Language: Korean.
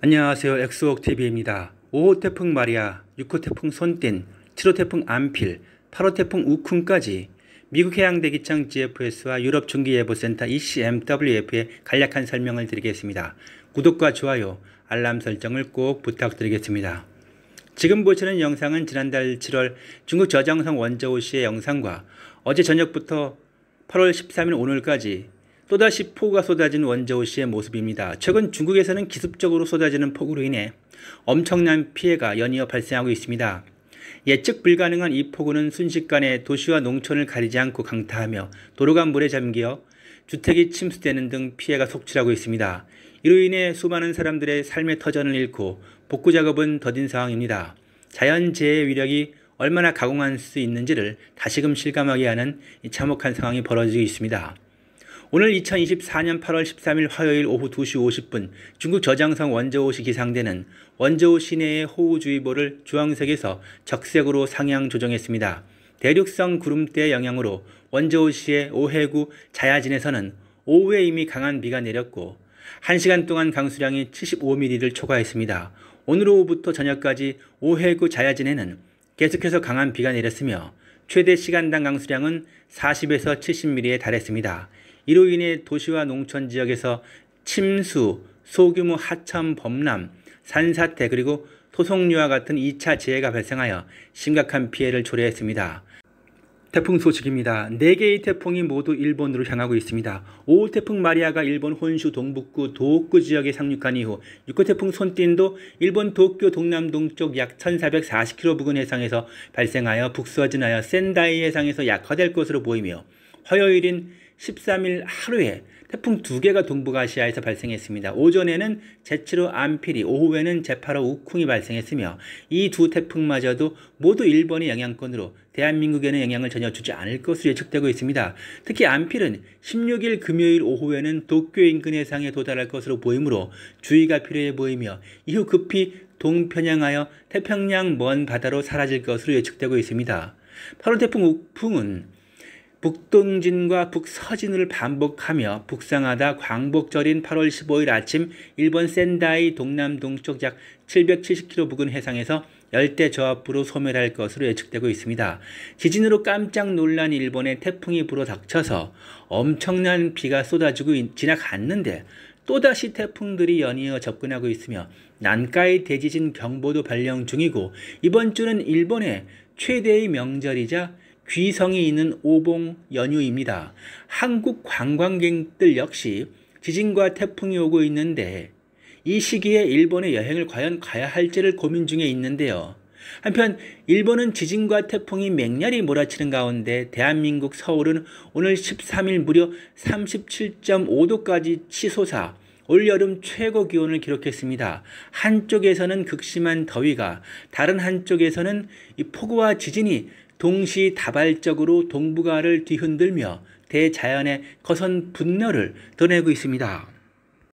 안녕하세요. 엑스웍TV입니다. 5호 태풍 마리아, 6호 태풍 손땐, 7호 태풍 안필, 8호 태풍 우쿤까지 미국 해양대기청 GFS와 유럽 중기예보센터 ECMWF의 간략한 설명을 드리겠습니다. 구독과 좋아요, 알람 설정을 꼭 부탁드리겠습니다. 지금 보시는 영상은 지난달 7월 중국 저장성 원저우시의 영상과 어제 저녁부터 8월 13일 오늘까지 또다시 폭우가 쏟아진 원저우시의 모습입니다. 최근 중국에서는 기습적으로 쏟아지는 폭우로 인해 엄청난 피해가 연이어 발생하고 있습니다. 예측 불가능한 이 폭우는 순식간에 도시와 농촌을 가리지 않고 강타하며 도로가 물에 잠겨 주택이 침수되는 등 피해가 속출하고 있습니다. 이로 인해 수많은 사람들의 삶의 터전을 잃고 복구 작업은 더딘 상황입니다. 자연재해의 위력이 얼마나 가공할 수 있는지를 다시금 실감하게 하는 참혹한 상황이 벌어지고 있습니다. 오늘 2024년 8월 13일 화요일 오후 2시 50분 중국 저장성 원저우시 기상대는 원저우 시내의 호우주의보를 주황색에서 적색으로 상향 조정했습니다. 대륙성 구름대 영향으로 원저우시의 오해구 자야진에서는 오후에 이미 강한 비가 내렸고 1시간 동안 강수량이 75mm를 초과했습니다. 오늘 오후부터 저녁까지 오해구 자야진에는 계속해서 강한 비가 내렸으며 최대 시간당 강수량은 40에서 70mm에 달했습니다. 이로 인해 도시와 농촌 지역에서 침수, 소규모 하천 범람, 산사태 그리고 소송류와 같은 2차 재해가 발생하여 심각한 피해를 초래했습니다. 태풍 소식입니다. 4개의 태풍이 모두 일본으로 향하고 있습니다. 5호 태풍 마리아가 일본 혼슈 동북구 도호쿠 지역에 상륙한 이후 6호 태풍 손띵도 일본 도쿄 동남동쪽 약 1440km 부근 해상에서 발생하여 북서진하여 센다이 해상에서 약화될 것으로 보이며 화요일인 13일 하루에 태풍 두 개가 동북아시아에서 발생했습니다. 오전에는 제7호 안필이, 오후에는 제8호 우쿵이 발생했으며 이 두 태풍마저도 모두 일본의 영향권으로 대한민국에는 영향을 전혀 주지 않을 것으로 예측되고 있습니다. 특히 안필은 16일 금요일 오후에는 도쿄 인근 해상에 도달할 것으로 보이므로 주의가 필요해 보이며 이후 급히 동편향하여 태평양 먼 바다로 사라질 것으로 예측되고 있습니다. 8호 태풍 우풍은 북동진과 북서진을 반복하며 북상하다 광복절인 8월 15일 아침 일본 센다이 동남동쪽 약 770km 부근 해상에서 열대 저압부로 소멸할 것으로 예측되고 있습니다. 지진으로 깜짝 놀란 일본의 태풍이 불어닥쳐서 엄청난 비가 쏟아지고 지나갔는데 또다시 태풍들이 연이어 접근하고 있으며 난카이 대지진 경보도 발령 중이고 이번 주는 일본의 최대의 명절이자 귀성이 있는 오봉 연휴입니다. 한국 관광객들 역시 지진과 태풍이 오고 있는데 이 시기에 일본에 여행을 과연 가야 할지를 고민 중에 있는데요. 한편 일본은 지진과 태풍이 맹렬히 몰아치는 가운데 대한민국 서울은 오늘 13일 무려 37.5도까지 치솟아 올여름 최고 기온을 기록했습니다. 한쪽에서는 극심한 더위가 다른 한쪽에서는 이 폭우와 지진이 동시다발적으로 동북아를 뒤흔들며 대자연의 거선 분노를 드러내고 있습니다.